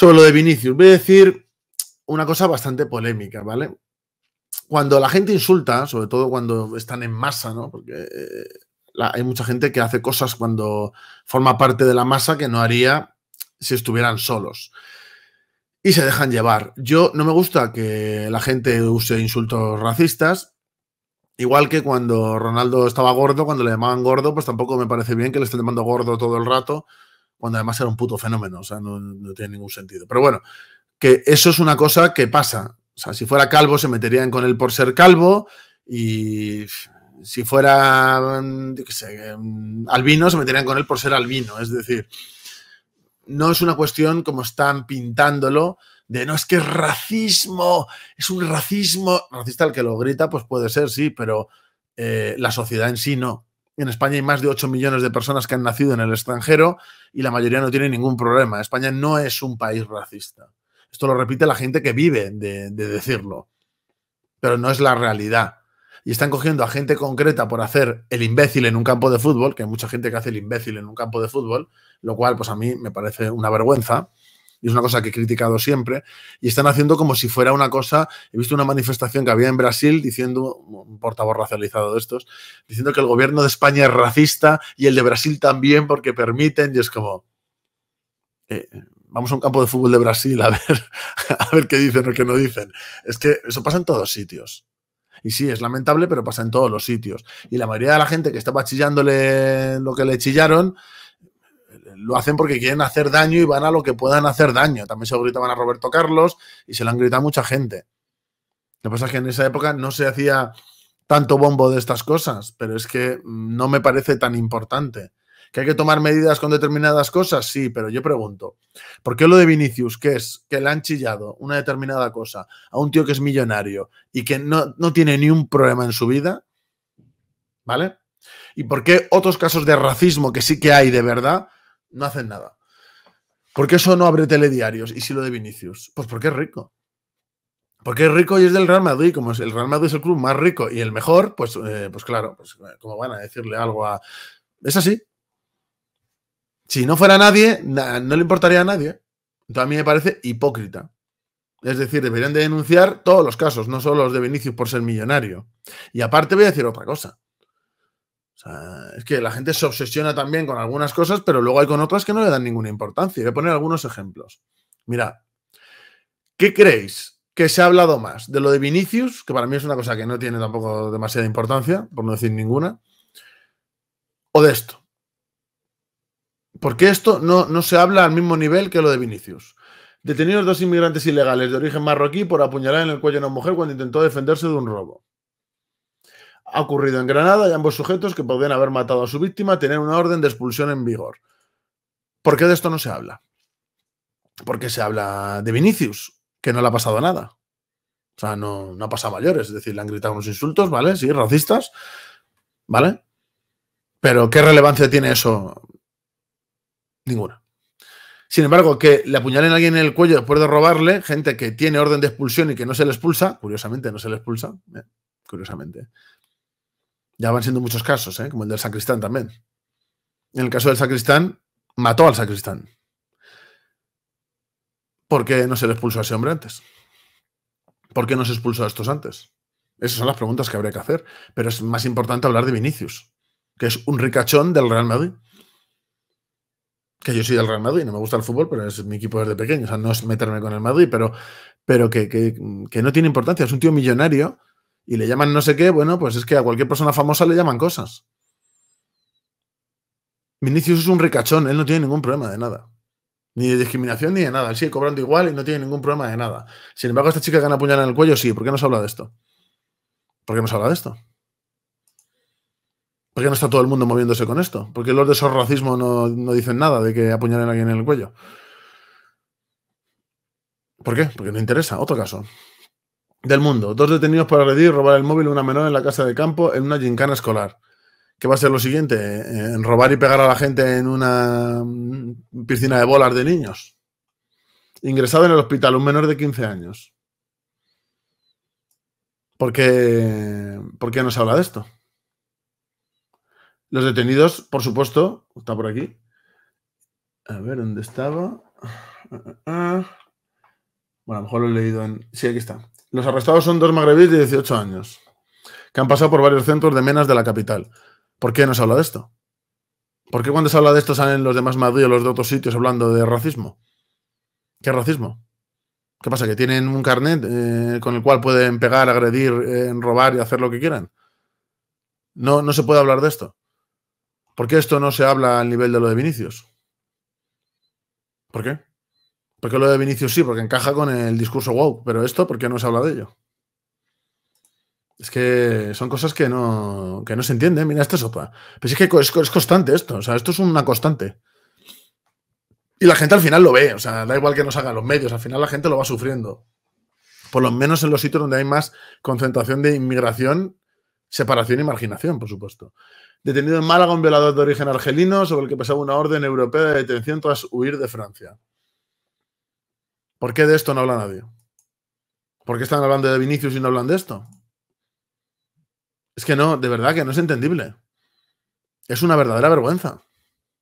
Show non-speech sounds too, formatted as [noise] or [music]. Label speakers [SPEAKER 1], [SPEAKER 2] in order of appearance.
[SPEAKER 1] Sobre lo de Vinicius, voy a decir una cosa bastante polémica, ¿vale? Cuando la gente insulta, sobre todo cuando están en masa, ¿no? Porque eh, hay mucha gente que hace cosas cuando forma parte de la masa que no haría si estuvieran solos. Y se dejan llevar. Yo no me gusta que la gente use insultos racistas. Igual que cuando Ronaldo estaba gordo, cuando le llamaban gordo, pues tampoco me parece bien que le estén llamando gordo todo el rato cuando además era un puto fenómeno, o sea, no, tiene ningún sentido. Pero bueno, que eso es una cosa que pasa. O sea, si fuera calvo se meterían con él por ser calvo y si fuera, mm, mm, albino se meterían con él por ser albino. Es decir, no es una cuestión como están pintándolo de no es que es racismo, es un racismo. Racista el que lo grita, pues puede ser, sí, pero eh, la sociedad en sí no. En España hay más de 8 millones de personas que han nacido en el extranjero y la mayoría no tiene ningún problema. España no es un país racista. Esto lo repite la gente que vive de, de decirlo, pero no es la realidad. Y están cogiendo a gente concreta por hacer el imbécil en un campo de fútbol, que hay mucha gente que hace el imbécil en un campo de fútbol, lo cual pues a mí me parece una vergüenza y es una cosa que he criticado siempre, y están haciendo como si fuera una cosa, he visto una manifestación que había en Brasil diciendo, un portavoz racializado de estos, diciendo que el gobierno de España es racista y el de Brasil también porque permiten, y es como... Eh, vamos a un campo de fútbol de Brasil a ver, [laughs] a ver qué dicen o qué no dicen. Es que eso pasa en todos sitios. Y sí, es lamentable, pero pasa en todos los sitios. Y la mayoría de la gente que estaba chillándole lo que le chillaron, lo hacen porque quieren hacer daño y van a lo que puedan hacer daño. También se lo gritaban a Roberto Carlos y se lo han gritado a mucha gente. Lo que pasa es que en esa época no se hacía tanto bombo de estas cosas, pero es que mm, no me parece tan importante. ¿Que hay que tomar medidas con determinadas cosas? Sí, pero yo pregunto, ¿por qué lo de Vinicius, que es que le han chillado una determinada cosa a un tío que es millonario y que no, no tiene ni un problema en su vida? ¿Vale? ¿Y por qué otros casos de racismo que sí que hay de verdad no hacen nada. ¿Por qué eso no abre telediarios? ¿Y si lo de Vinicius? Pues porque es rico. Porque es rico y es del Real Madrid. Como es el Real Madrid es el club más rico y el mejor, pues, eh, pues claro, pues, eh, como van a decirle algo a. Es así. Si no fuera nadie, no le importaría a nadie. Entonces a mí me parece hipócrita. Es decir, deberían de denunciar todos los casos, no solo los de Vinicius por ser millonario. Y aparte voy a decir otra cosa. O sea, es que la gente se obsesiona también con algunas cosas, pero luego hay con otras que no le dan ninguna importancia. Voy a poner algunos ejemplos. Mira, ¿qué creéis que se ha hablado más? ¿De lo de Vinicius? Que para mí es una cosa que no tiene tampoco demasiada importancia, por no decir ninguna. ¿O de esto? Porque esto no, no se habla al mismo nivel que lo de Vinicius. Detenidos dos inmigrantes ilegales de origen marroquí por apuñalar en el cuello a una mujer cuando intentó defenderse de un robo. Ha ocurrido en Granada y ambos sujetos que podrían haber matado a su víctima tienen una orden de expulsión en vigor. ¿Por qué de esto no se habla? Porque se habla de Vinicius, que no le ha pasado nada. O sea, no, no ha pasado a mayores. Es decir, le han gritado unos insultos, ¿vale? Sí, racistas. ¿Vale? Pero ¿qué relevancia tiene eso? Ninguna. Sin embargo, que le apuñalen a alguien en el cuello después de robarle, gente que tiene orden de expulsión y que no se le expulsa, curiosamente no se le expulsa, eh, curiosamente, ya van siendo muchos casos, ¿eh? como el del sacristán también. En el caso del sacristán, mató al sacristán. ¿Por qué no se le expulsó a ese hombre antes? ¿Por qué no se expulsó a estos antes? Esas son las preguntas que habría que hacer. Pero es más importante hablar de Vinicius, que es un ricachón del Real Madrid. Que yo soy del Real Madrid, no me gusta el fútbol, pero es mi equipo desde pequeño. O sea, no es meterme con el Madrid, pero, pero que no tiene importancia. Es un tío millonario y le llaman no sé qué, bueno, pues es que a cualquier persona famosa le llaman cosas. Vinicius es un ricachón, él no tiene ningún problema de nada. Ni de discriminación ni de nada. Él sigue cobrando igual y no tiene ningún problema de nada. Sin embargo, esta chica gana puñal en el cuello, sí. ¿Por qué no se habla de esto? ¿Por qué no se habla de esto? ¿Por qué no está todo el mundo moviéndose con esto? ¿Por qué los de esos racismo no, no dicen nada de que apuñalen a alguien en el cuello? ¿Por qué? Porque no interesa. Otro caso del mundo. Dos detenidos por agredir y robar el móvil una menor en la casa de campo en una gincana escolar. ¿Qué va a ser lo siguiente? Eh, ¿En robar y pegar a la gente en una mm, piscina de bolas de niños. Ingresado en el hospital un menor de 15 años. ¿Por qué, no se habla de esto? Los detenidos, por supuesto, está por aquí. A ver, ¿dónde estaba? Ah, ah, ah. Bueno, a lo mejor lo he leído en... Sí, aquí está. Los arrestados son dos magrebíes de 18 años, que han pasado por varios centros de menas de la capital. ¿Por qué no se habla de esto? ¿Por qué cuando se habla de esto salen los demás Madrid o los de otros sitios hablando de racismo? ¿Qué racismo? ¿Qué pasa? ¿Que tienen un carnet eh, con el cual pueden pegar, agredir, eh, robar y hacer lo que quieran? No, no se puede hablar de esto. ¿Por qué esto no se habla al nivel de lo de Vinicius? ¿Por qué? Porque lo de Vinicius sí, porque encaja con el discurso wow, pero esto, ¿por qué no se habla de ello? Es que son cosas que no, se entienden. Mira, esta sopa. Pero es que es, constante esto. O sea, esto es una constante. Y la gente al final lo ve. O sea, da igual que nos hagan los medios. Al final la gente lo va sufriendo. Por lo menos en los sitios donde hay más concentración de inmigración, separación y marginación, por supuesto. Detenido en Málaga un violador de origen argelino sobre el que pesaba una orden europea de detención tras huir de Francia. ¿Por qué de esto no habla nadie? ¿Por qué están hablando de Vinicius y no hablan de esto? Es que no, de verdad que no es entendible. Es una verdadera vergüenza.